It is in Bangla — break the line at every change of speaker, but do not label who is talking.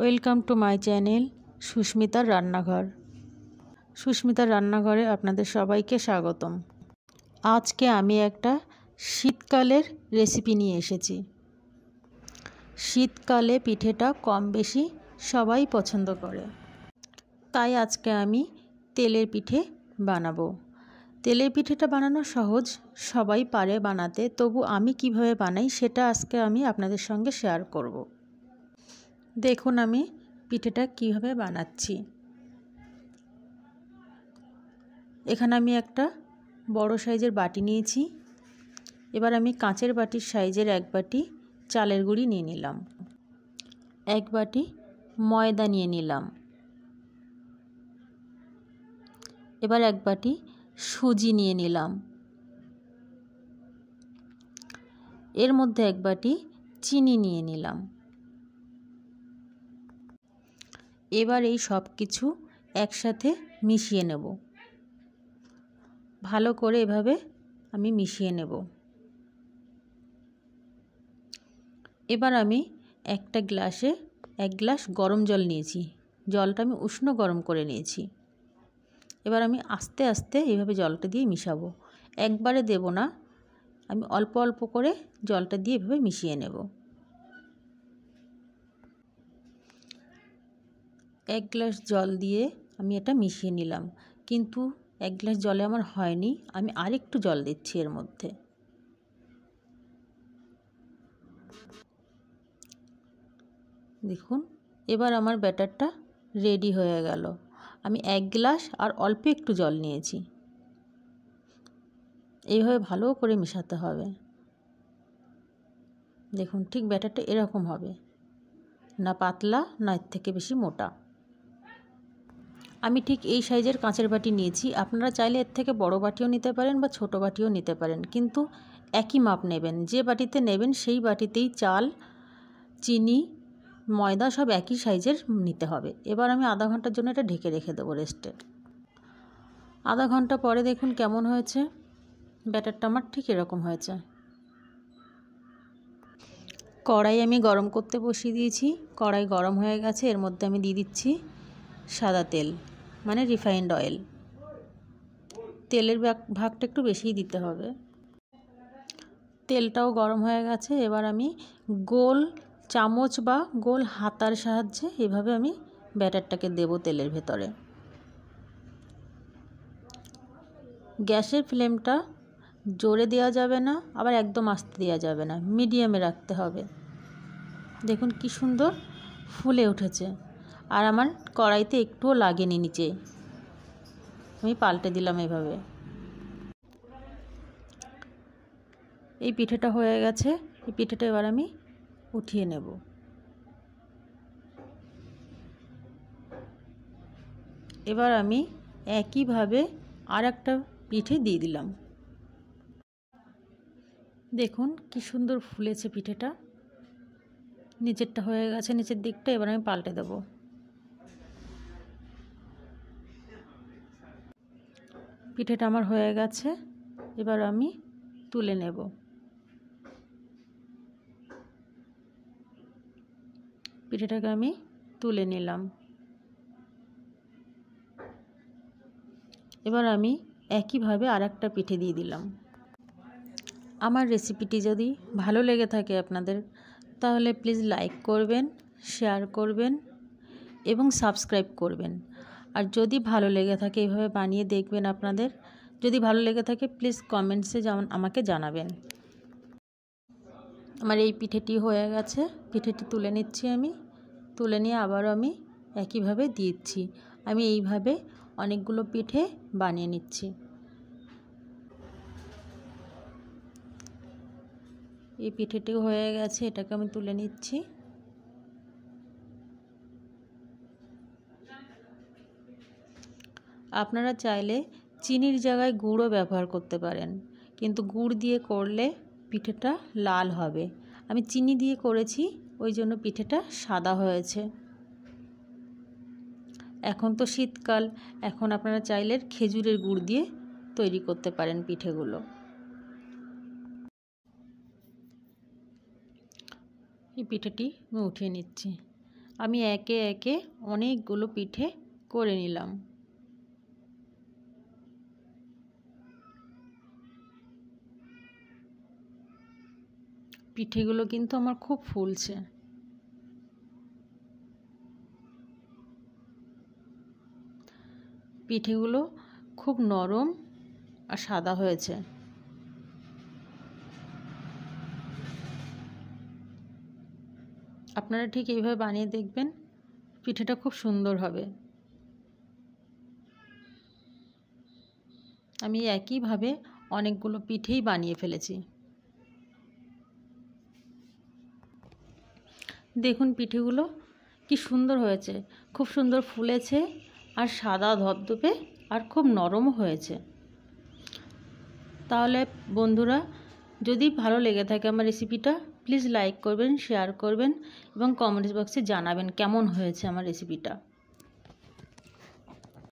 ওয়েলকাম টু মাই চ্যানেল সুস্মিতার রান্নাঘর সুস্মিতার রান্নাঘরে আপনাদের সবাইকে স্বাগতম আজকে আমি একটা শীতকালের রেসিপি নিয়ে এসেছি শীতকালে পিঠেটা কম বেশি সবাই পছন্দ করে তাই আজকে আমি তেলের পিঠে বানাবো তেলের পিঠেটা বানানো সহজ সবাই পারে বানাতে তবু আমি কিভাবে বানাই সেটা আজকে আমি আপনাদের সঙ্গে শেয়ার করবো দেখুন আমি পিঠেটা কিভাবে বানাচ্ছি এখানে আমি একটা বড় সাইজের বাটি নিয়েছি এবার আমি কাঁচের বাটির সাইজের এক বাটি চালের গুঁড়ি নিয়ে নিলাম এক বাটি ময়দা নিয়ে নিলাম এবার এক বাটি সুজি নিয়ে নিলাম এর মধ্যে এক বাটি চিনি নিয়ে নিলাম এবার এই সব কিছু একসাথে মিশিয়ে নেব ভালো করে এভাবে আমি মিশিয়ে নেব এবার আমি একটা গ্লাসে এক গ্লাস গরম জল নিয়েছি জলটা আমি উষ্ণ গরম করে নিয়েছি এবার আমি আস্তে আস্তে এইভাবে জলটা দিয়ে মিশাবো একবারে দেব না আমি অল্প অল্প করে জলটা দিয়ে এভাবে মিশিয়ে নেবো এক গ্লাস জল দিয়ে আমি এটা মিশিয়ে নিলাম কিন্তু এক গ্লাস জলে আমার হয়নি আমি আরেকটু জল দিচ্ছি এর মধ্যে দেখুন এবার আমার ব্যাটারটা রেডি হয়ে গেল আমি এক গ্লাস আর অল্প একটু জল নিয়েছি এইভাবে ভালো করে মেশাতে হবে দেখুন ঠিক ব্যাটারটা এরকম হবে না পাতলা না এর থেকে বেশি মোটা আমি ঠিক এই সাইজের কাঁচের বাটি নিয়েছি আপনারা চাইলে এর থেকে বড় বাটিও নিতে পারেন বা ছোট বাটিও নিতে পারেন কিন্তু একই মাপ নেবেন যে বাটিতে নেবেন সেই বাটিতেই চাল চিনি ময়দা সব একই সাইজের নিতে হবে এবার আমি আধা ঘন্টার জন্য এটা ঢেকে রেখে দেবো রেস্টে আধা ঘন্টা পরে দেখুন কেমন হয়েছে ব্যাটারটা আমার ঠিক এরকম হয়েছে কড়াই আমি গরম করতে বসিয়ে দিয়েছি কড়াই গরম হয়ে গেছে এর মধ্যে আমি দিয়ে দিচ্ছি সাদা তেল মানে রিফাইন্ড অয়েল তেলের ভাগটা একটু বেশিই দিতে হবে তেলটাও গরম হয়ে গেছে এবার আমি গোল চামচ বা গোল হাতার সাহায্যে এভাবে আমি ব্যাটারটাকে দেব তেলের ভেতরে গ্যাসের ফ্লেমটা জোরে দেওয়া যাবে না আবার একদম আস্তে দেওয়া যাবে না মিডিয়ামে রাখতে হবে দেখুন কি সুন্দর ফুলে উঠেছে আর আমার কড়াইতে একটুও লাগেনি নিচে আমি পাল্টে দিলাম এভাবে এই পিঠেটা হয়ে গেছে এই পিঠেটা এবার আমি উঠিয়ে নেব এবার আমি একইভাবে আর একটা পিঠে দিয়ে দিলাম দেখুন কি সুন্দর ফুলেছে পিঠেটা নিচেরটা হয়ে গেছে নিচের দিকটা এবার আমি পাল্টে দেবো পিঠেটা আমার হয়ে গেছে এবার আমি তুলে নেব পিঠেটাকে আমি তুলে নিলাম এবার আমি একইভাবে আর একটা পিঠে দিয়ে দিলাম আমার রেসিপিটি যদি ভালো লেগে থাকে আপনাদের তাহলে প্লিজ লাইক করবেন শেয়ার করবেন এবং সাবস্ক্রাইব করবেন আর যদি ভালো লেগে থাকে এইভাবে বানিয়ে দেখবেন আপনাদের যদি ভালো লেগে থাকে প্লিজ কমেন্টসে যেমন আমাকে জানাবেন আমার এই পিঠেটি হয়ে গেছে পিঠেটি তুলে নিচ্ছি আমি তুলে নিয়ে আবারও আমি একইভাবে দিচ্ছি আমি এইভাবে অনেকগুলো পিঠে বানিয়ে নিচ্ছি এই পিঠেটি হয়ে গেছে এটাকে আমি তুলে নিচ্ছি আপনারা চাইলে চিনির জায়গায় গুঁড়ো ব্যবহার করতে পারেন কিন্তু গুড় দিয়ে করলে পিঠেটা লাল হবে আমি চিনি দিয়ে করেছি ওই জন্য পিঠেটা সাদা হয়েছে এখন তো শীতকাল এখন আপনারা চাইলে খেজুরের গুড় দিয়ে তৈরি করতে পারেন পিঠেগুলো এই পিঠেটি আমি উঠিয়ে নিচ্ছি আমি একে একে অনেকগুলো পিঠে করে নিলাম পিঠেগুলো কিন্তু আমার খুব ফুলছে পিঠেগুলো খুব নরম আর সাদা হয়েছে আপনারা ঠিক এইভাবে বানিয়ে দেখবেন পিঠেটা খুব সুন্দর হবে আমি একইভাবে অনেকগুলো পিঠেই বানিয়ে ফেলেছি দেখুন পিঠেগুলো কি সুন্দর হয়েছে খুব সুন্দর ফুলেছে আর সাদা ধপধপে আর খুব নরম হয়েছে তাহলে বন্ধুরা যদি ভালো লেগে থাকে আমার রেসিপিটা প্লিজ লাইক করবেন শেয়ার করবেন এবং কমেন্টস বক্সে জানাবেন কেমন হয়েছে আমার রেসিপিটা